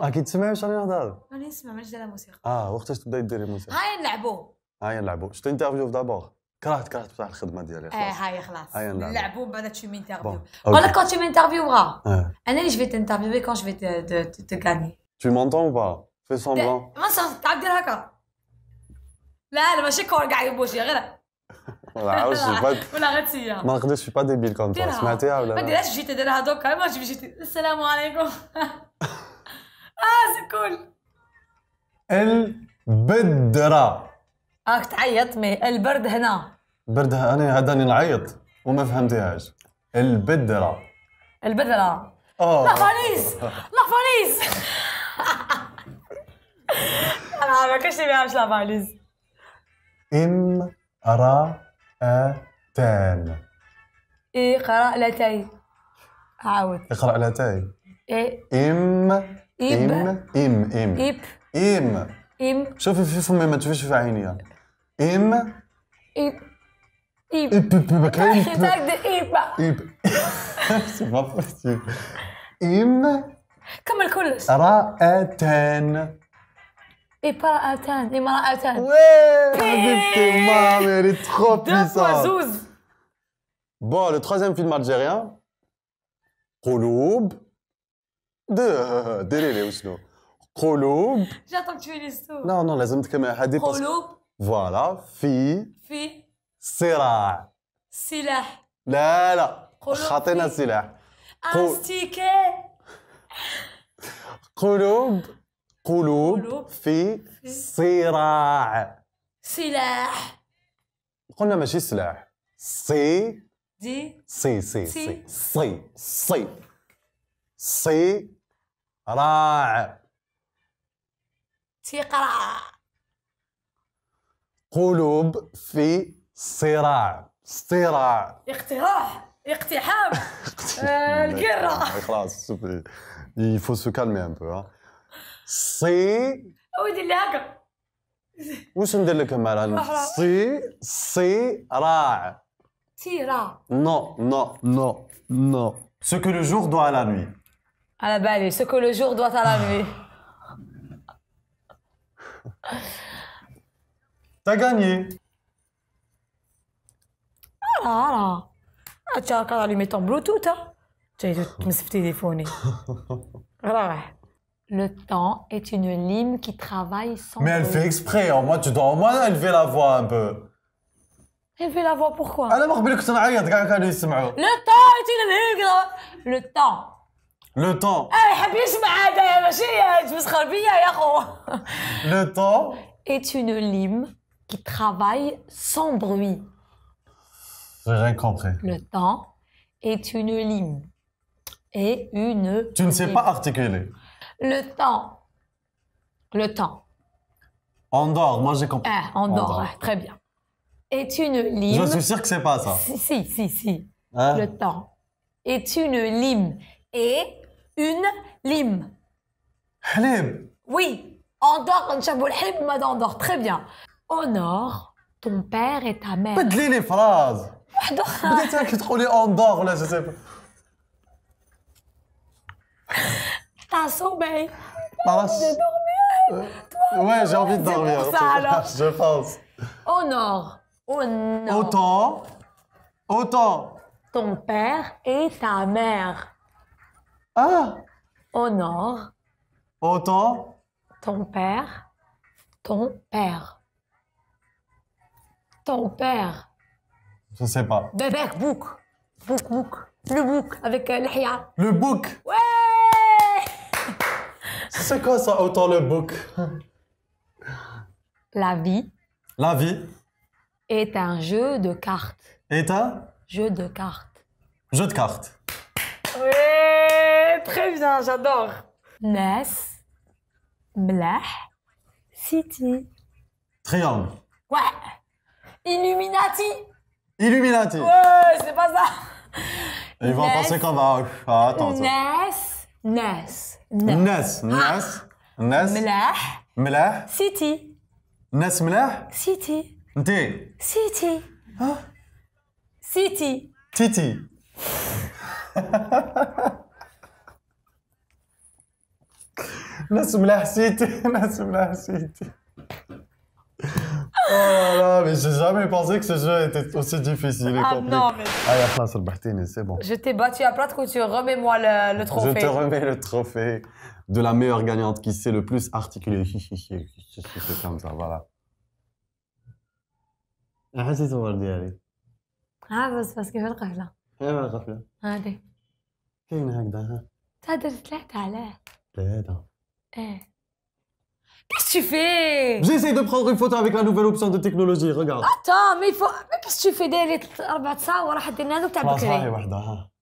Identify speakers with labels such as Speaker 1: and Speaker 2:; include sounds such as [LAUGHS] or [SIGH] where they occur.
Speaker 1: اكيد تسمعي واش راني نهضر راني نسمع ما دايره الموسيقى اه وقتاش تبداي ديري الموسيقى؟
Speaker 2: هاي نلعبوا
Speaker 1: هاي نلعبوا شتي انترفيو دابور كرهت كرهت بصح الخدمه ديالي إيه، خلاص
Speaker 2: اه هاي خلاص نلعبوا من بعد تشوفي انترفيو قال لك كون تشوفي انترفيو بغا انا اللي انترفيو بي كون جفيت تكاني
Speaker 1: مونتون m'entends في إيه، سومبلون
Speaker 2: ما صافي تعرف دير هكا. لا لا ماشي كور كاع يبوشي غير ولا عاوز [LAUGHS] ولا غير ما
Speaker 1: نقدرش با ديبيل كوم سمعتيها ولا ما ديرهاش
Speaker 2: جيت ديرها دوكا ما جيت السلام عليكم [LAUGHS] قول
Speaker 1: البدرة
Speaker 2: اك تعيط مي البرد هنا
Speaker 1: برد انا هذا نعيط وما فهمتهاش البدرة
Speaker 2: البدرة اه لا فانيس لا فانيس انا [LAUGHS] ما كاش ما لا فانيس
Speaker 1: تان
Speaker 2: اقرأ لتي عاود
Speaker 1: اقرأ لتي إيه؟ ام
Speaker 2: Im im
Speaker 1: im IM im, Im im, im, ما Im. Im. عيني im, im im
Speaker 2: Ip. im, Ip
Speaker 1: Ip. im,
Speaker 2: im, Im كمل كلش
Speaker 1: رأتان
Speaker 2: إبراءتان إمرأتان وي
Speaker 1: im, elle est trop puissante Bon, le troisième film algérien, im, [LAUGHS] ديري لي وشنو قلوب
Speaker 2: جاتك سو نو
Speaker 1: نو لازم تكمل هذه قلوب فوالا في في صراع
Speaker 2: سلاح
Speaker 1: لا لا
Speaker 2: خاطينا السلاح استيكي
Speaker 1: قلوب قلوب في صراع
Speaker 2: سلاح
Speaker 1: قلنا ماشي سلاح سي
Speaker 2: دي سي سي سي
Speaker 1: سي, سي. سي راع
Speaker 2: تقرع
Speaker 1: قلوب في صراع صراع
Speaker 2: اقتراح اقتحام [LAUGHS] آه، القرة [LAUGHS]
Speaker 1: خلاص سوبر il سو كالمي calmer بو peu صي
Speaker 2: ودي اللي هكا
Speaker 1: واش ندير لك مال صي صي راع
Speaker 2: تيرا
Speaker 1: نو نو نو نو ce que le jour doit à la nuit
Speaker 2: À la balle, ce que le jour doit à la nuit. T'as gagné. Ah là là. Ah, tu as encore allumé ton Bluetooth, hein Tu as téléphoné. [LAUGHS] Le temps est une lime qui travaille sans. Mais elle fait
Speaker 1: exprès, au moins tu dois au moins élever la voix un peu.
Speaker 2: Élever la voix pourquoi Le temps est une lime. Le temps le temps. Ah, ah, hein,
Speaker 1: hein, le temps
Speaker 2: est une lime qui travaille sans bruit.
Speaker 1: n'ai rien compris.
Speaker 2: Le temps est une lime et une. Tu ne sais pas
Speaker 1: articuler.
Speaker 2: Le temps. Le temps.
Speaker 1: dehors, moi j'ai
Speaker 2: compris. Ah, dehors, très bien. Est une lime. Je suis sûr que c'est pas ça. Si, si, si. Hein? Le temps est une lime et une lime. lime Oui, endors je chabou halib, madame Très bien. Honore ton père et ta mère. Badli
Speaker 1: les phrases. Peut-être que trop les endors là, je sais pas.
Speaker 2: T'as sommeil. J'ai dormi. Ouais, j'ai envie de dormir. ça, [LAUGHS] alors. je pense. Honore. Honore. Autant. Autant. Ton père et ta mère. Ah Honor, Autant ton père, ton père. Ton père. Je sais pas. Bébé, bouc. Bouc, Le book avec euh, le book
Speaker 1: Le book. Ouais [LAUGHS] C'est quoi ça, autant le book?
Speaker 2: [LAUGHS] La vie La vie est un jeu de cartes. Est un Jeu de cartes.
Speaker 1: Jeu de cartes
Speaker 2: très bien, j'adore. Nes. Blah, City. Triangle. Ouais. Illuminati.
Speaker 1: Illuminati. Ouais, c'est pas ça. Ils vont penser qu'on va. Ah, attends. Nes.
Speaker 2: Nes. Nes. Nes.
Speaker 1: Nas. Mlah. Mlah.
Speaker 2: City.
Speaker 1: Nes. Mlah.
Speaker 2: City. T. City. City.
Speaker 1: Titi. [LAUGHS] La ملاحسيتي [LAUGHS] la ملاحسيتي Oh là là, mais j'ai jamais pensé que ce jeu était aussi difficile et ah compliqué. Non, mais... Allez, ah, Akhlas c'est bon. Je
Speaker 2: t'ai battu à plat tu remets-moi le, trophée. Je te remets
Speaker 1: le trophée de la meilleure gagnante qui sait le plus articuler. c'est comme ça, voilà. حسيت الصور ديالي
Speaker 2: ها بس بس كيف القفله؟
Speaker 1: كيف القفله؟ هادي كاين هكذا ها؟
Speaker 2: هذا طلعت عليه ثلاثه eh. Qu'est-ce que tu fais
Speaker 1: J'essaie de prendre une photo avec la nouvelle option de technologie, regarde.
Speaker 2: Attends, mais il faut... Mais qu'est-ce que tu fais des 4 ساعات tu as هذوك
Speaker 1: hein